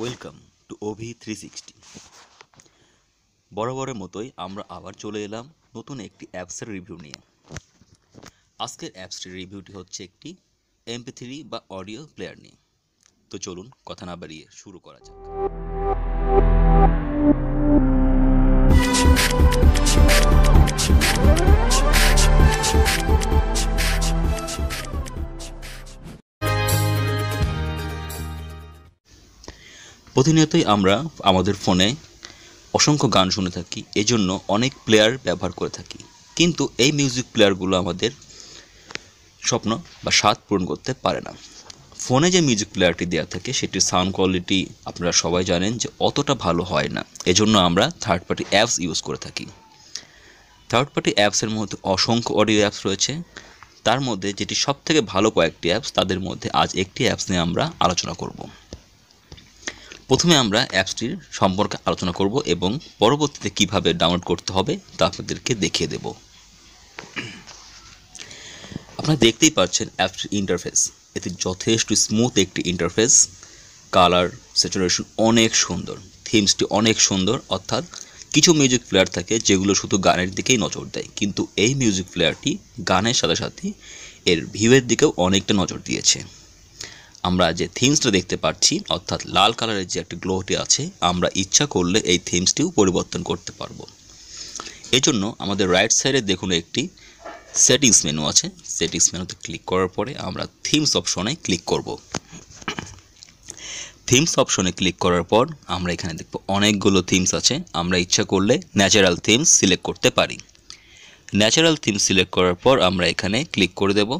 welcome to ওভি three sixty বরাবরের মতোই আমরা আবার চলে এলাম নতুন একটি অ্যাপসের রিভিউ নিয়ে আজকের অ্যাপসটির রিভিউটি হচ্ছে একটি এমপি থ্রি বা অডিও প্লেয়ার নিয়ে তো চলুন কথা না বাড়িয়ে শুরু করা যাক প্রতিনিয়তই আমরা আমাদের ফোনে অসংখ্য গান শুনে থাকি এজন্য অনেক প্লেয়ার ব্যবহার করে থাকি কিন্তু এই মিউজিক প্লেয়ারগুলো আমাদের স্বপ্ন বা স্বাদ পূরণ করতে পারে না ফোনে যে মিউজিক প্লেয়ারটি দেওয়া থাকে সেটির সাউন্ড কোয়ালিটি আপনারা সবাই জানেন যে অতটা ভালো হয় না এজন্য আমরা থার্ড পার্টি অ্যাপস ইউজ করে থাকি থার্ড পার্টি অ্যাপসের মধ্যে অসংখ্য অডিও অ্যাপস রয়েছে তার মধ্যে যেটি সবথেকে ভালো কয়েকটি অ্যাপস তাদের মধ্যে আজ একটি অ্যাপস নিয়ে আমরা আলোচনা করব প্রথমে আমরা অ্যাপসটির সম্পর্কে আলোচনা করব এবং পরবর্তীতে কিভাবে ডাউনলোড করতে হবে তা আপনাদেরকে দেখিয়ে দেব আপনারা দেখতেই পাচ্ছেন অ্যাপসটির ইন্টারফেস এতে যথেষ্ট স্মুথ একটি ইন্টারফেস কালার স্যাচুরেশন অনেক সুন্দর থিমসটি অনেক সুন্দর অর্থাৎ কিছু মিউজিক প্লেয়ার থাকে যেগুলো শুধু গানের দিকেই নজর দেয় কিন্তু এই মিউজিক প্লেয়ারটি গানের সাথে সাথে এর ভিউয়ের দিকেও অনেকটা নজর দিয়েছে আমরা যে থিমসটা দেখতে পাচ্ছি অর্থাৎ লাল কালারের যে একটি গ্লোটি আছে আমরা ইচ্ছা করলে এই থিমসটিও পরিবর্তন করতে পারবো এজন্য আমাদের রাইট সাইডে দেখুন একটি সেটিংস মেনু আছে সেটিংস মেনুতে ক্লিক করার পরে আমরা থিমস অপশনে ক্লিক করব থিমস অপশনে ক্লিক করার পর আমরা এখানে দেখব অনেকগুলো থিমস আছে আমরা ইচ্ছা করলে ন্যাচারাল থিমস সিলেক্ট করতে পারি ন্যাচারাল থিম সিলেক্ট করার পর আমরা এখানে ক্লিক করে দেব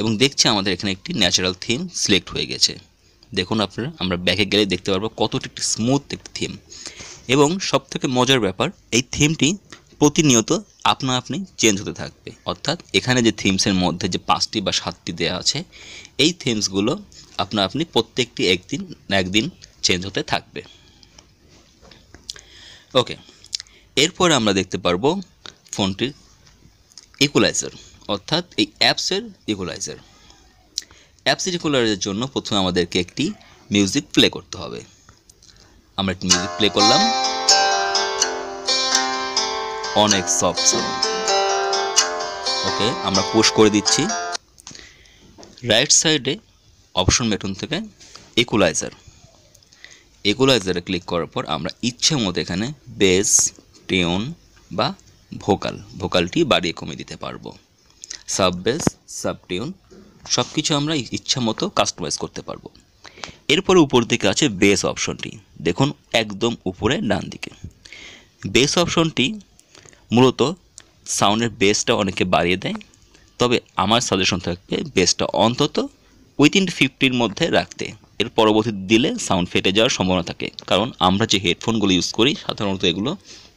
এবং দেখছি আমাদের এখানে একটি ন্যাচারাল থিম সিলেক্ট হয়ে গেছে দেখুন আপনারা আমরা ব্যাকে গেলে দেখতে পারবো কতটি একটি স্মুথ একটি থিম এবং সবথেকে মজার ব্যাপার এই থিমটি প্রতিনিয়ত আপনা আপনি চেঞ্জ হতে থাকবে অর্থাৎ এখানে যে থিমসের মধ্যে যে পাঁচটি বা সাতটি দেওয়া আছে এই থিমসগুলো আপনা আপনি প্রত্যেকটি একদিন একদিন চেঞ্জ হতে থাকবে ওকে এরপরে আমরা দেখতে পারবো ফোনটির ইকুলাইজার অর্থাৎ এই অ্যাপসের ইকুলাইজার অ্যাপসের ইকুলাইজারের জন্য প্রথমে আমাদেরকে একটি মিউজিক প্লে করতে হবে আমরা একটি মিউজিক প্লে করলাম অনেক সফট ওকে আমরা পোস্ট করে দিচ্ছি রাইট সাইডে অপশন মেটুন থেকে ইকুলাইজার ইকুলাইজারে ক্লিক করার পর আমরা ইচ্ছে মতো এখানে বেস টিউন বা ভোকাল ভোকালটি বাড়িয়ে কমিয়ে দিতে পারবো সাব সাব সাবটিউন সব কিছু আমরা ইচ্ছা মতো কাস্টমাইজ করতে পারবো এরপরে উপর দিকে আছে বেস অপশনটি দেখুন একদম উপরে ডান দিকে বেস অপশনটি মূলত সাউন্ডের বেসটা অনেকে বাড়িয়ে দেয় তবে আমার সাজেশন থাকবে বেসটা অন্তত উইথিন ফিফটির মধ্যে রাখতে এর পরবর্তী দিলে সাউন্ড ফেটে যাওয়ার সম্ভাবনা থাকে কারণ আমরা যে হেডফোনগুলো ইউজ করি সাধারণত এগুলো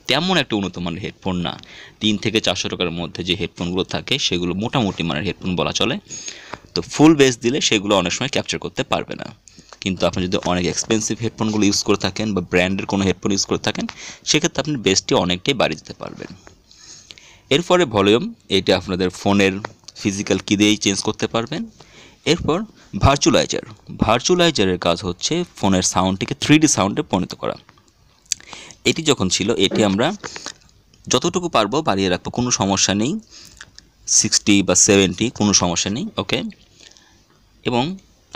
তেমন একটা উন্নত মানের হেডফোন না তিন থেকে চারশো টাকার মধ্যে যে হেডফোনগুলো থাকে সেগুলো মোটামুটি মানের হেডফোন বলা চলে তো ফুল বেস দিলে সেগুলো অনেক সময় ক্যাপচার করতে পারবে না কিন্তু আপনি যদি অনেক এক্সপেন্সিভ হেডফোনগুলো ইউজ করে থাকেন বা ব্র্যান্ডের কোনো হেডফোন ইউজ করে থাকেন সেক্ষেত্রে আপনি বেসটি অনেকটাই বাড়িয়ে দিতে পারবেন এরপরে ভলিউম এটা আপনাদের ফোনের ফিজিক্যাল কী দিয়েই চেঞ্জ করতে পারবেন এরপর ভার্চুয়ালাইজার ভার্চুয়ালাইজারের কাজ হচ্ছে ফোনের সাউন্ডটিকে থ্রি ডি সাউন্ডে পরিণত করা এটি যখন ছিল এটি আমরা যতটুকু পারবো বাড়িয়ে রাখবো কোনো সমস্যা নেই সিক্সটি বা সেভেন্টি কোনো সমস্যা নেই ওকে এবং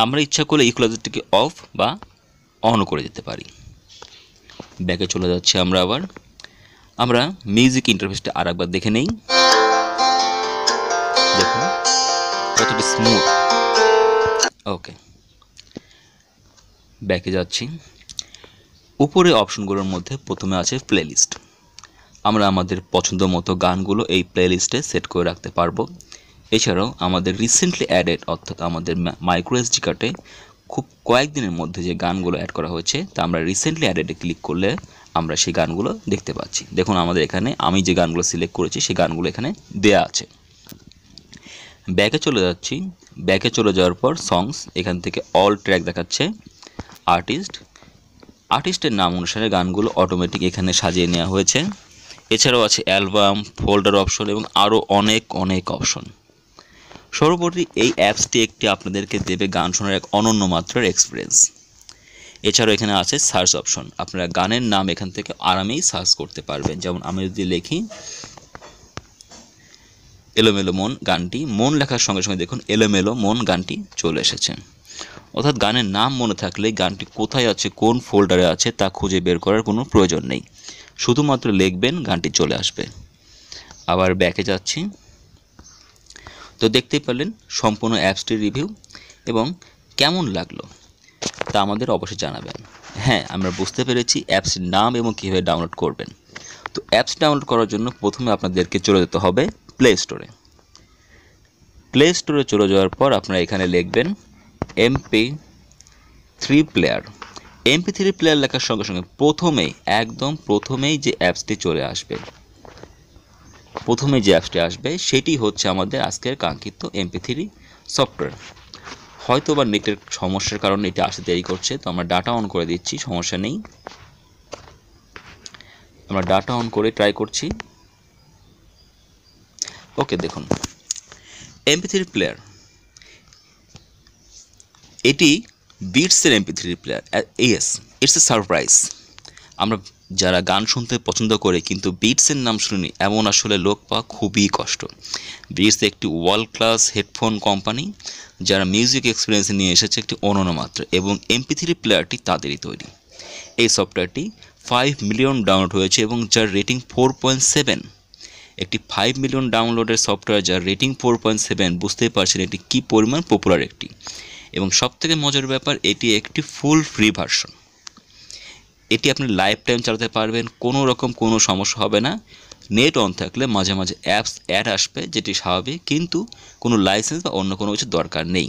আমরা ইচ্ছা করলে ইকুলাইজারটিকে অফ বা অনও করে দিতে পারি ব্যাগে চলে যাচ্ছি আমরা আবার আমরা মিউজিক ইন্টারফেসটা আর একবার দেখে নেই দেখুন কতটা স্মুথ ওকে ব্যাকে যাচ্ছি উপরে অপশনগুলোর মধ্যে প্রথমে আছে প্লেলিস্ট আমরা আমাদের পছন্দ মতো গানগুলো এই প্লেলিস্টে সেট করে রাখতে পারবো এছাড়াও আমাদের রিসেন্টলি অ্যাডেড অর্থাৎ আমাদের মাইক্রো এসডি কার্ডে খুব কয়েকদিনের মধ্যে যে গানগুলো অ্যাড করা হয়েছে তা আমরা রিসেন্টলি অ্যাডেডে ক্লিক করলে আমরা সেই গানগুলো দেখতে পাচ্ছি দেখুন আমাদের এখানে আমি যে গানগুলো সিলেক্ট করেছি সেই গানগুলো এখানে দেয়া আছে ব্যাকে চলে যাচ্ছি ব্যাকে চলে যাওয়ার পর সংস এখান থেকে অল ট্র্যাক দেখাচ্ছে আর্টিস্ট আর্টিস্টের নাম অনুসারে গানগুলো অটোমেটিক এখানে সাজিয়ে নেওয়া হয়েছে এছাড়াও আছে অ্যালবাম ফোল্ডার অপশন এবং আরও অনেক অনেক অপশন সর্বোপরি এই অ্যাপসটি একটি আপনাদেরকে দেবে গান শোনার এক অনন্য মাত্রার এক্সপিরিয়েন্স এছাড়াও এখানে আছে সার্চ অপশন আপনারা গানের নাম এখান থেকে আরামেই সার্চ করতে পারবেন যেমন আমি যদি লিখি এলোমেলো মন গানটি মন লেখার সঙ্গে সঙ্গে দেখুন এলোমেলো মন গানটি চলে এসেছে অর্থাৎ গানের নাম মনে থাকলে গানটি কোথায় আছে কোন ফোল্ডারে আছে তা খুঁজে বের করার কোনো প্রয়োজন নেই শুধুমাত্র লিখবেন গানটি চলে আসবে আবার ব্যাকে যাচ্ছি তো দেখতেই পারলেন সম্পূর্ণ অ্যাপসটির রিভিউ এবং কেমন লাগলো তা আমাদের অবশ্যই জানাবেন হ্যাঁ আমরা বুঝতে পেরেছি অ্যাপসটির নাম এবং কীভাবে ডাউনলোড করবেন তো অ্যাপস ডাউনলোড করার জন্য প্রথমে আপনাদেরকে চলে যেতে হবে প্লে স্টোরে প্লে স্টোরে চলে যাওয়ার পর আপনারা এখানে লিখবেন MP three player MP three player লেখার সঙ্গে সঙ্গে প্রথমেই একদম প্রথমেই যে অ্যাপসটি চলে আসবে প্রথমে যে অ্যাপসটি আসবে সেটি হচ্ছে আমাদের আজকের কাঙ্ক্ষিত এমপি থ্রি সফটওয়্যার হয়তো বা নেটের সমস্যার কারণে এটা আসতে দেরি করছে তো আমরা ডাটা অন করে দিচ্ছি সমস্যা নেই আমরা ডাটা অন করে ট্রাই করছি ওকে দেখুন এমপি থ্রি প্লেয়ার এটি বিটসের MP three player as it's a surprise আমরা যারা গান শুনতে পছন্দ করে কিন্তু বিটসের নাম শুনি এমন আসলে লোক পাওয়া খুবই কষ্ট বিটস একটি ওয়ার্ল্ড ক্লাস হেডফোন কোম্পানি যারা মিউজিক এক্সপিরিয়েন্স নিয়ে এসেছে একটি অনন্য মাত্রা এবং এমপি থ্রি প্লেয়ারটি তাদেরই তৈরি এই সফটওয়্যারটি ফাইভ মিলিয়ন ডাউনলোড হয়েছে এবং যার রেটিং ফোর পয়েন্ট সেভেন একটি ফাইভ মিলিয়ন ডাউনলোডের সফটওয়্যার যার রেটিং ফোর পয়েন্ট সেভেন বুঝতেই পারছেন এটি কী পরিমাণ পপুলার একটি এবং সবথেকে মজার ব্যাপার এটি একটি ফুল ফ্রি ভার্সন এটি আপনি লাইফ টাইম চালাতে পারবেন কোনো রকম কোনো সমস্যা হবে না নেট অন থাকলে মাঝে মাঝে অ্যাপস অ্যাড আসবে যেটি স্বাভাবিক কিন্তু কোনো লাইসেন্স বা অন্য কোনো কিছু দরকার নেই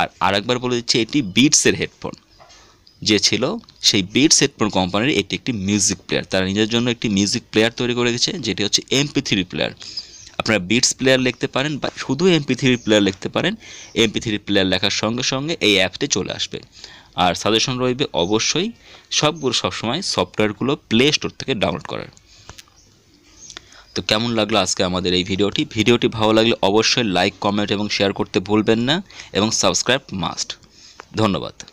আর আরেকবার বলে দিচ্ছি এটি বিটসের হেডফোন যে ছিল সেই বিটস হেডফোন কোম্পানির এটি একটি মিউজিক প্লেয়ার তারা নিজের জন্য একটি মিউজিক প্লেয়ার তৈরি করে গেছে যেটি হচ্ছে এমপি থ্রি প্লেয়ার আপনারা বিটস প্লেয়ার লিখতে পারেন বা শুধু এমপি থ্রি প্লেয়ার লিখতে পারেন এমপি থ্রি প্লেয়ার লেখার সঙ্গে সঙ্গে এই অ্যাপটি চলে আসবে আর সাজেশন রইবে অবশ্যই সবগুলো সবসময় সফটওয়্যারগুলো প্লে স্টোর থেকে ডাউনলোড করার তো কেমন লাগলো আজকে আমাদের এই ভিডিওটি ভিডিওটি ভালো লাগলে অবশ্যই লাইক কমেন্ট এবং শেয়ার করতে ভুলবেন না এবং সাবস্ক্রাইব মাস্ট ধন্যবাদ